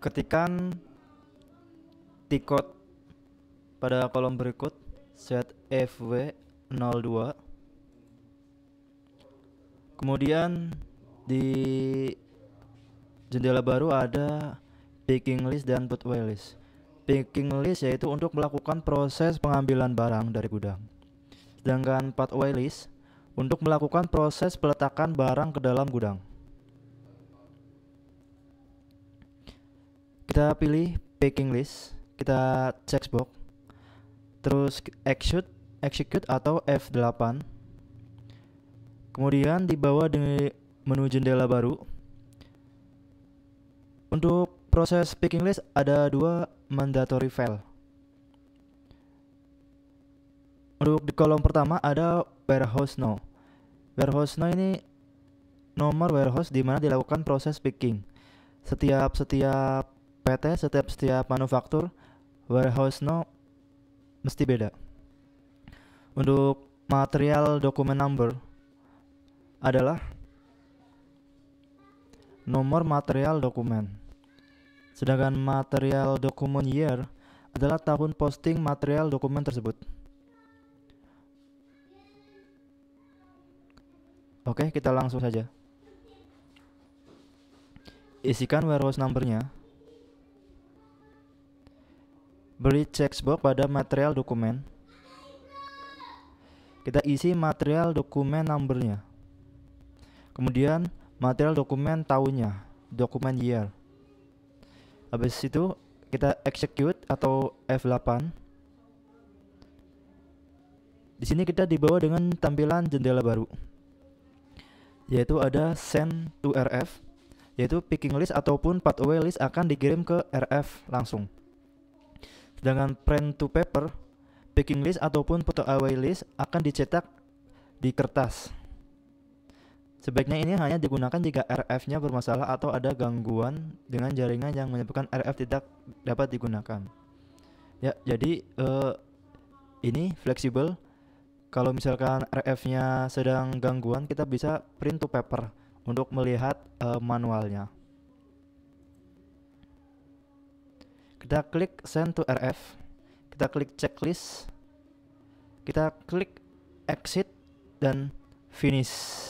ketikan tikot pada kolom berikut set fw 02 kemudian di jendela baru ada picking list dan put away list picking list yaitu untuk melakukan proses pengambilan barang dari gudang sedangkan put away list untuk melakukan proses peletakan barang ke dalam gudang kita pilih picking list kita checkbox terus execute execute atau F8 kemudian dibawa dengan menu jendela baru untuk proses picking list ada dua mandatory file untuk di kolom pertama ada warehouse no warehouse no ini nomor warehouse di mana dilakukan proses picking setiap setiap PT setiap setiap manufaktur warehouse no mesti beda. Untuk material dokumen number adalah nomor material dokumen. Sedangkan material dokumen year adalah tahun posting material dokumen tersebut. Oke, kita langsung saja. Isikan warehouse numbernya Beri checkbox pada material dokumen. Kita isi material dokumen numbernya. Kemudian material dokumen tahunnya, dokumen year. Habis itu kita execute atau F8. Di sini kita dibawa dengan tampilan jendela baru. Yaitu ada send to RF, yaitu picking list ataupun pathway list akan dikirim ke RF langsung. Dengan print to paper, packing list ataupun photo away list akan dicetak di kertas. Sebaiknya ini hanya digunakan jika RF-nya bermasalah atau ada gangguan dengan jaringan yang menyebabkan RF tidak dapat digunakan. Ya, jadi uh, ini fleksibel. Kalau misalkan RF-nya sedang gangguan, kita bisa print to paper untuk melihat uh, manualnya. Kita klik send to RF. Kita klik checklist. Kita klik exit dan finish.